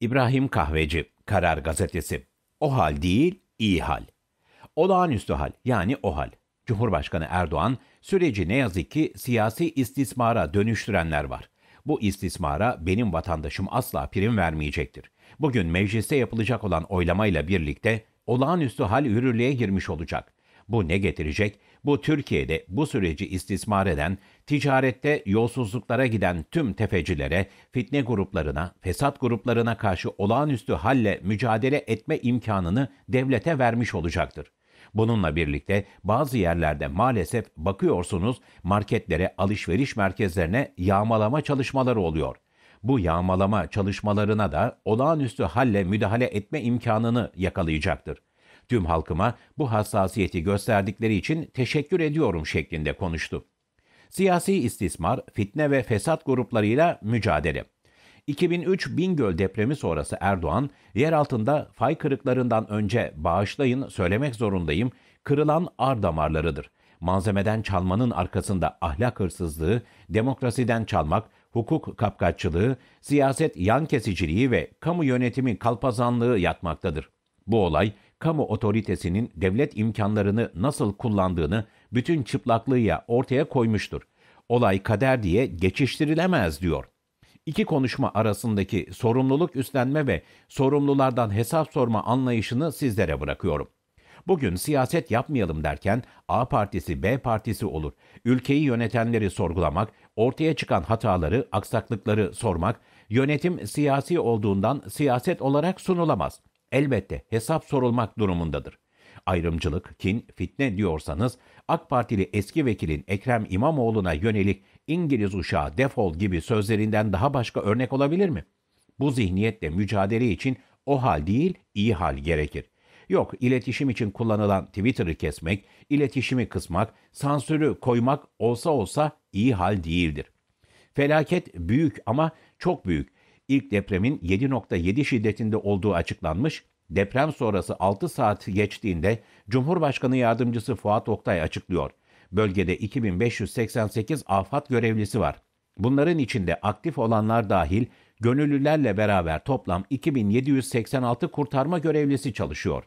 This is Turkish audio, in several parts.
İbrahim Kahveci, Karar Gazetesi. O hal değil, iyi hal. Olağanüstü hal yani o hal. Cumhurbaşkanı Erdoğan süreci ne yazık ki siyasi istismara dönüştürenler var. Bu istismara benim vatandaşım asla prim vermeyecektir. Bugün mecliste yapılacak olan oylamayla birlikte olağanüstü hal yürürlüğe girmiş olacak. Bu ne getirecek? Bu Türkiye'de bu süreci istismar eden, ticarette yolsuzluklara giden tüm tefecilere, fitne gruplarına, fesat gruplarına karşı olağanüstü halle mücadele etme imkanını devlete vermiş olacaktır. Bununla birlikte bazı yerlerde maalesef bakıyorsunuz marketlere, alışveriş merkezlerine yağmalama çalışmaları oluyor. Bu yağmalama çalışmalarına da olağanüstü halle müdahale etme imkanını yakalayacaktır. Tüm halkıma bu hassasiyeti gösterdikleri için teşekkür ediyorum şeklinde konuştu. Siyasi istismar, fitne ve fesat gruplarıyla mücadele. 2003 Bingöl depremi sonrası Erdoğan, yer altında fay kırıklarından önce bağışlayın söylemek zorundayım, kırılan ar damarlarıdır. Malzemeden çalmanın arkasında ahlak hırsızlığı, demokrasiden çalmak, hukuk kapkaççılığı, siyaset yan kesiciliği ve kamu yönetimi kalpazanlığı yatmaktadır. Bu olay kamu otoritesinin devlet imkanlarını nasıl kullandığını bütün çıplaklığıyla ortaya koymuştur. Olay kader diye geçiştirilemez diyor. İki konuşma arasındaki sorumluluk üstlenme ve sorumlulardan hesap sorma anlayışını sizlere bırakıyorum. Bugün siyaset yapmayalım derken A partisi B partisi olur. Ülkeyi yönetenleri sorgulamak, ortaya çıkan hataları, aksaklıkları sormak, yönetim siyasi olduğundan siyaset olarak sunulamaz.'' elbette hesap sorulmak durumundadır. Ayrımcılık, kin, fitne diyorsanız AK Partili eski vekilin Ekrem İmamoğlu'na yönelik İngiliz uşağı defol gibi sözlerinden daha başka örnek olabilir mi? Bu zihniyetle mücadele için o hal değil, iyi hal gerekir. Yok, iletişim için kullanılan Twitter'ı kesmek, iletişimi kısmak, sansürü koymak olsa olsa iyi hal değildir. Felaket büyük ama çok büyük İlk depremin 7.7 şiddetinde olduğu açıklanmış, deprem sonrası 6 saat geçtiğinde Cumhurbaşkanı Yardımcısı Fuat Oktay açıklıyor. Bölgede 2588 afat görevlisi var. Bunların içinde aktif olanlar dahil gönüllülerle beraber toplam 2786 kurtarma görevlisi çalışıyor.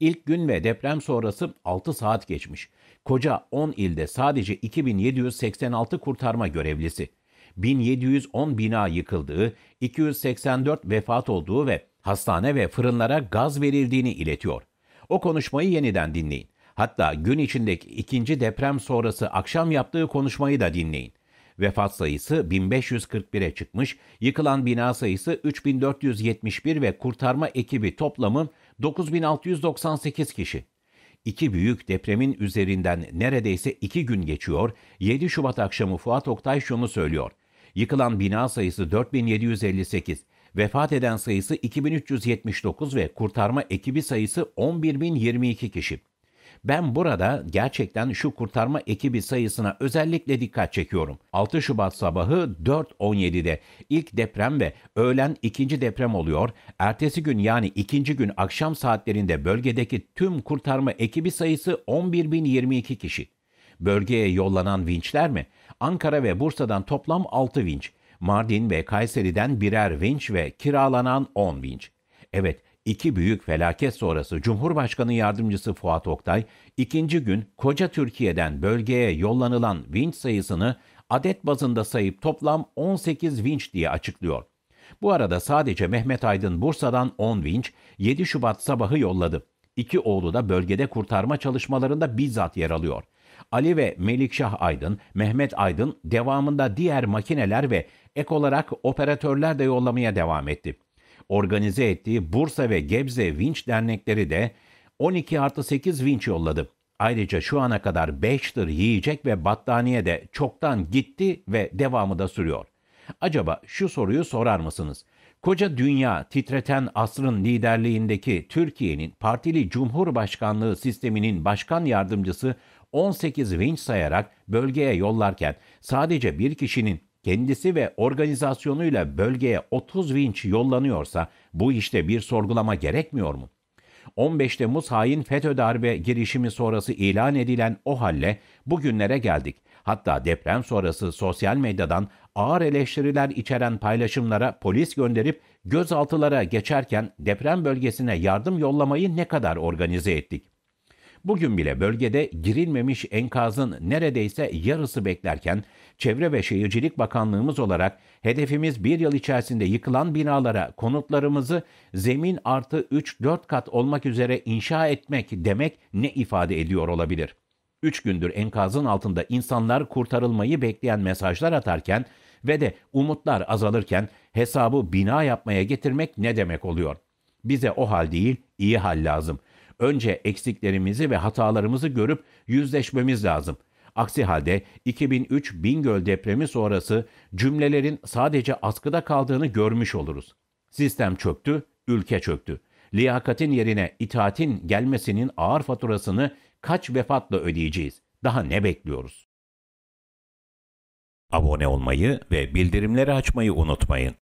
İlk gün ve deprem sonrası 6 saat geçmiş. Koca 10 ilde sadece 2786 kurtarma görevlisi. 1710 bina yıkıldığı, 284 vefat olduğu ve hastane ve fırınlara gaz verildiğini iletiyor. O konuşmayı yeniden dinleyin. Hatta gün içindeki ikinci deprem sonrası akşam yaptığı konuşmayı da dinleyin. Vefat sayısı 1541'e çıkmış, yıkılan bina sayısı 3471 ve kurtarma ekibi toplamı 9698 kişi. İki büyük depremin üzerinden neredeyse iki gün geçiyor, 7 Şubat akşamı Fuat Oktay şunu söylüyor. Yıkılan bina sayısı 4758, vefat eden sayısı 2379 ve kurtarma ekibi sayısı 11022 kişi. Ben burada gerçekten şu kurtarma ekibi sayısına özellikle dikkat çekiyorum. 6 Şubat sabahı 4.17'de ilk deprem ve öğlen ikinci deprem oluyor. Ertesi gün yani ikinci gün akşam saatlerinde bölgedeki tüm kurtarma ekibi sayısı 11.022 kişi. Bölgeye yollanan vinçler mi? Ankara ve Bursa'dan toplam 6 vinç, Mardin ve Kayseri'den birer vinç ve kiralanan 10 vinç. Evet, iki büyük felaket sonrası Cumhurbaşkanı Yardımcısı Fuat Oktay, ikinci gün koca Türkiye'den bölgeye yollanılan vinç sayısını adet bazında sayıp toplam 18 vinç diye açıklıyor. Bu arada sadece Mehmet Aydın Bursa'dan 10 vinç 7 Şubat sabahı yolladı. İki oğlu da bölgede kurtarma çalışmalarında bizzat yer alıyor. Ali ve Melikşah Aydın, Mehmet Aydın devamında diğer makineler ve ek olarak operatörler de yollamaya devam etti. Organize ettiği Bursa ve Gebze vinç dernekleri de 12 artı 8 vinç yolladı. Ayrıca şu ana kadar 5 tır yiyecek ve battaniye de çoktan gitti ve devamı da sürüyor. Acaba şu soruyu sorar mısınız? Koca dünya titreten asrın liderliğindeki Türkiye'nin partili cumhurbaşkanlığı sisteminin başkan yardımcısı 18 vinç sayarak bölgeye yollarken sadece bir kişinin kendisi ve organizasyonuyla bölgeye 30 vinç yollanıyorsa bu işte bir sorgulama gerekmiyor mu? 15 Temmuz hain FETÖ darbe girişimi sonrası ilan edilen o halle bugünlere geldik. Hatta deprem sonrası sosyal medyadan ağır eleştiriler içeren paylaşımlara polis gönderip gözaltılara geçerken deprem bölgesine yardım yollamayı ne kadar organize ettik? Bugün bile bölgede girilmemiş enkazın neredeyse yarısı beklerken Çevre ve Şehircilik Bakanlığımız olarak hedefimiz bir yıl içerisinde yıkılan binalara konutlarımızı zemin artı 3-4 kat olmak üzere inşa etmek demek ne ifade ediyor olabilir? 3 gündür enkazın altında insanlar kurtarılmayı bekleyen mesajlar atarken ve de umutlar azalırken hesabı bina yapmaya getirmek ne demek oluyor? Bize o hal değil, iyi hal lazım. Önce eksiklerimizi ve hatalarımızı görüp yüzleşmemiz lazım. Aksi halde 2003 Bingöl depremi sonrası cümlelerin sadece askıda kaldığını görmüş oluruz. Sistem çöktü, ülke çöktü. Liyakatin yerine itaatin gelmesinin ağır faturasını kaç vefatla ödeyeceğiz? Daha ne bekliyoruz? Abone olmayı ve bildirimleri açmayı unutmayın.